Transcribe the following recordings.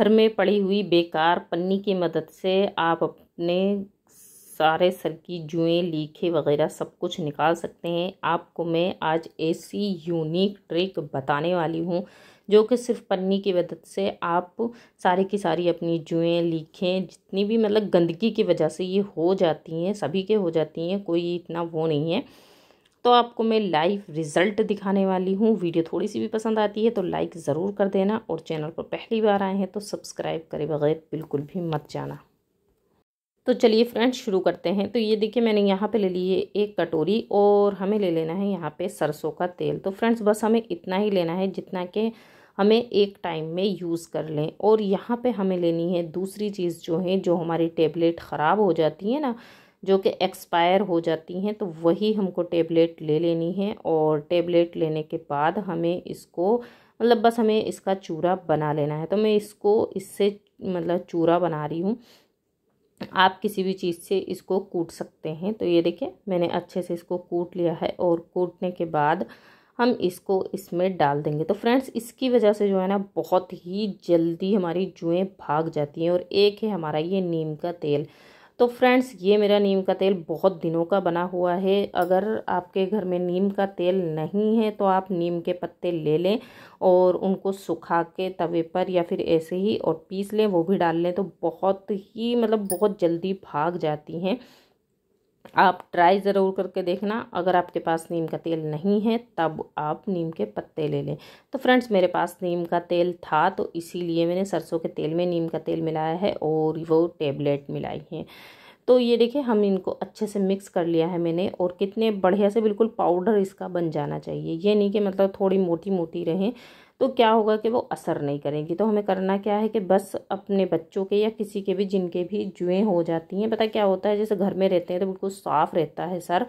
घर में पड़ी हुई बेकार पन्नी की मदद से आप अपने सारे सर की जुएँ लीखे वगैरह सब कुछ निकाल सकते हैं आपको मैं आज ऐसी यूनिक ट्रिक बताने वाली हूँ जो कि सिर्फ पन्नी की मदद से आप सारे की सारी अपनी जुएँ लीखें जितनी भी मतलब गंदगी की वजह से ये हो जाती हैं सभी के हो जाती हैं कोई इतना वो नहीं है तो आपको मैं लाइव रिज़ल्ट दिखाने वाली हूँ वीडियो थोड़ी सी भी पसंद आती है तो लाइक ज़रूर कर देना और चैनल पर पहली बार आए हैं तो सब्सक्राइब करे बगैर बिल्कुल भी मत जाना तो चलिए फ्रेंड्स शुरू करते हैं तो ये देखिए मैंने यहाँ पे ले लिए एक कटोरी और हमें ले लेना है यहाँ पे सरसों का तेल तो फ्रेंड्स बस हमें इतना ही लेना है जितना कि हमें एक टाइम में यूज़ कर लें और यहाँ पे हमें लेनी है दूसरी चीज़ जो है जो हमारी टेबलेट ख़राब हो जाती है ना जो कि एक्सपायर हो जाती हैं तो वही हमको टेबलेट ले लेनी है और टेबलेट लेने के बाद हमें इसको मतलब बस हमें इसका चूरा बना लेना है तो मैं इसको इससे मतलब चूरा बना रही हूँ आप किसी भी चीज़ से इसको कूट सकते हैं तो ये देखिए मैंने अच्छे से इसको कूट लिया है और कूटने के बाद हम इसको इसमें डाल देंगे तो फ्रेंड्स इसकी वजह से जो है ना बहुत ही जल्दी हमारी जुएँ भाग जाती हैं और एक है हमारा ये नीम का तेल तो फ्रेंड्स ये मेरा नीम का तेल बहुत दिनों का बना हुआ है अगर आपके घर में नीम का तेल नहीं है तो आप नीम के पत्ते ले लें और उनको सुखा के तवे पर या फिर ऐसे ही और पीस लें वो भी डाल लें तो बहुत ही मतलब बहुत जल्दी भाग जाती हैं आप ट्राई ज़रूर करके देखना अगर आपके पास नीम का तेल नहीं है तब आप नीम के पत्ते ले लें तो फ्रेंड्स मेरे पास नीम का तेल था तो इसीलिए मैंने सरसों के तेल में नीम का तेल मिलाया है और वो टेबलेट मिलाई है तो ये देखिए हम इनको अच्छे से मिक्स कर लिया है मैंने और कितने बढ़िया से बिल्कुल पाउडर इसका बन जाना चाहिए ये नहीं कि मतलब थोड़ी मोटी मोटी रहें तो क्या होगा कि वो असर नहीं करेंगी तो हमें करना क्या है कि बस अपने बच्चों के या किसी के भी जिनके भी जुएँ हो जाती हैं पता क्या होता है जैसे घर में रहते हैं तो बिल्कुल साफ़ रहता है सर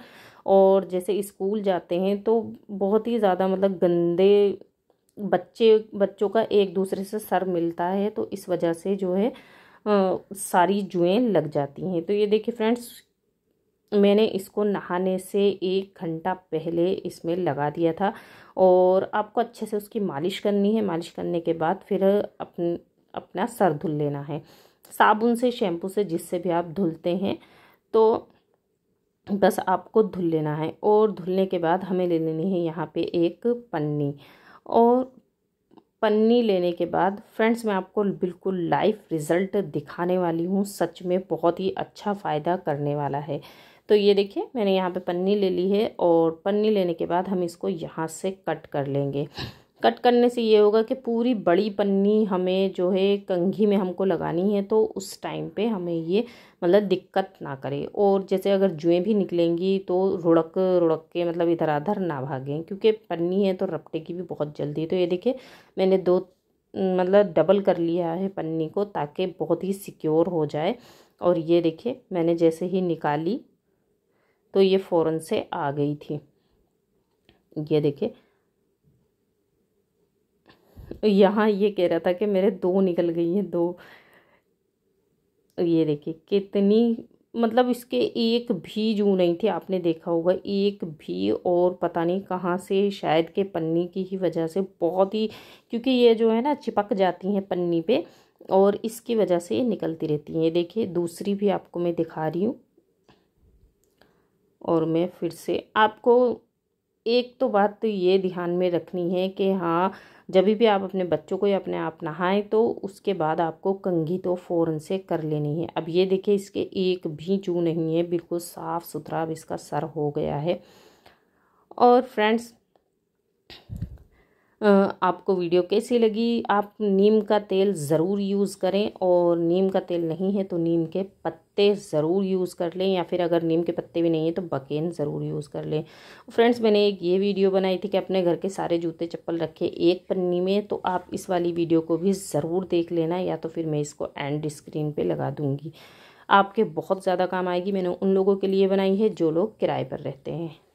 और जैसे स्कूल जाते हैं तो बहुत ही ज़्यादा मतलब गंदे बच्चे बच्चों का एक दूसरे से सर मिलता है तो इस वजह से जो है आ, सारी जुएँ लग जाती हैं तो ये देखिए फ्रेंड्स मैंने इसको नहाने से एक घंटा पहले इसमें लगा दिया था और आपको अच्छे से उसकी मालिश करनी है मालिश करने के बाद फिर अपन अपना सर धुल लेना है साबुन से शैम्पू से जिससे भी आप धुलते हैं तो बस आपको धुल लेना है और धुलने के बाद हमें ले लेनी है यहाँ पे एक पन्नी और पन्नी लेने के बाद फ्रेंड्स मैं आपको बिल्कुल लाइफ रिज़ल्ट दिखाने वाली हूँ सच में बहुत ही अच्छा फ़ायदा करने वाला है तो ये देखिए मैंने यहाँ पे पन्नी ले ली है और पन्नी लेने के बाद हम इसको यहाँ से कट कर लेंगे कट करने से ये होगा कि पूरी बड़ी पन्नी हमें जो है कंघी में हमको लगानी है तो उस टाइम पे हमें ये मतलब दिक्कत ना करे और जैसे अगर जुएँ भी निकलेंगी तो रुड़क रुड़क के मतलब इधर उधर ना भागें क्योंकि पन्नी है तो रपटे की भी बहुत जल्दी तो ये देखिए मैंने दो मतलब डबल कर लिया है पन्नी को ताकि बहुत ही सिक्योर हो जाए और ये देखिए मैंने जैसे ही निकाली तो ये फ़ौरन से आ गई थी ये देखिए यहाँ ये कह रहा था कि मेरे दो निकल गई हैं दो ये देखिए कितनी मतलब इसके एक भी जू नहीं थी आपने देखा होगा एक भी और पता नहीं कहाँ से शायद के पन्नी की ही वजह से बहुत ही क्योंकि ये जो है ना चिपक जाती हैं पन्नी पे और इसकी वजह से ये निकलती रहती हैं देखिए दूसरी भी आपको मैं दिखा रही हूँ और मैं फिर से आपको एक तो बात तो ये ध्यान में रखनी है कि हाँ जब भी आप अपने बच्चों को या अपने आप नहाएं तो उसके बाद आपको कंघी तो फ़ौरन से कर लेनी है अब ये देखिए इसके एक भी जू नहीं है बिल्कुल साफ़ सुथरा अब इसका सर हो गया है और फ्रेंड्स आपको वीडियो कैसी लगी आप नीम का तेल ज़रूर यूज़ करें और नीम का तेल नहीं है तो नीम के पत्ते ज़रूर यूज़ कर लें या फिर अगर नीम के पत्ते भी नहीं है तो बकेन ज़रूर यूज़ कर लें फ्रेंड्स मैंने एक ये वीडियो बनाई थी कि अपने घर के सारे जूते चप्पल रखे एक पन्नी में तो आप इस वाली वीडियो को भी ज़रूर देख लेना या तो फिर मैं इसको एंड स्क्रीन पर लगा दूँगी आपके बहुत ज़्यादा काम आएगी मैंने उन लोगों के लिए बनाई है जो लोग किराए पर रहते हैं